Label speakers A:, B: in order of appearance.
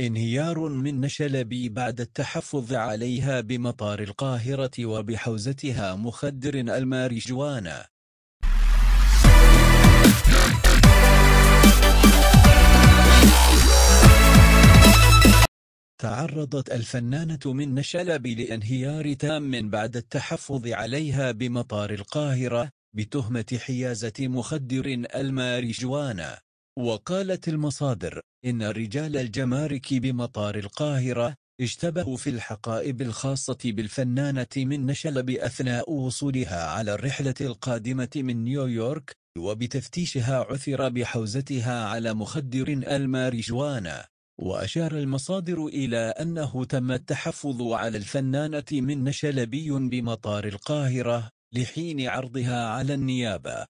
A: انهيار من نشلبي بعد التحفظ عليها بمطار القاهرة وبحوزتها مخدر الماريجوانا تعرضت الفنانة من نشلبي لانهيار تام بعد التحفظ عليها بمطار القاهرة بتهمة حيازة مخدر الماريجوانا وقالت المصادر إن رجال الجمارك بمطار القاهرة اشتبهوا في الحقائب الخاصة بالفنانة من نشلب أثناء وصولها على الرحلة القادمة من نيويورك وبتفتيشها عثر بحوزتها على مخدر الماريجوانا وأشار المصادر إلى أنه تم التحفظ على الفنانة من نشلبي بمطار القاهرة لحين عرضها على النيابة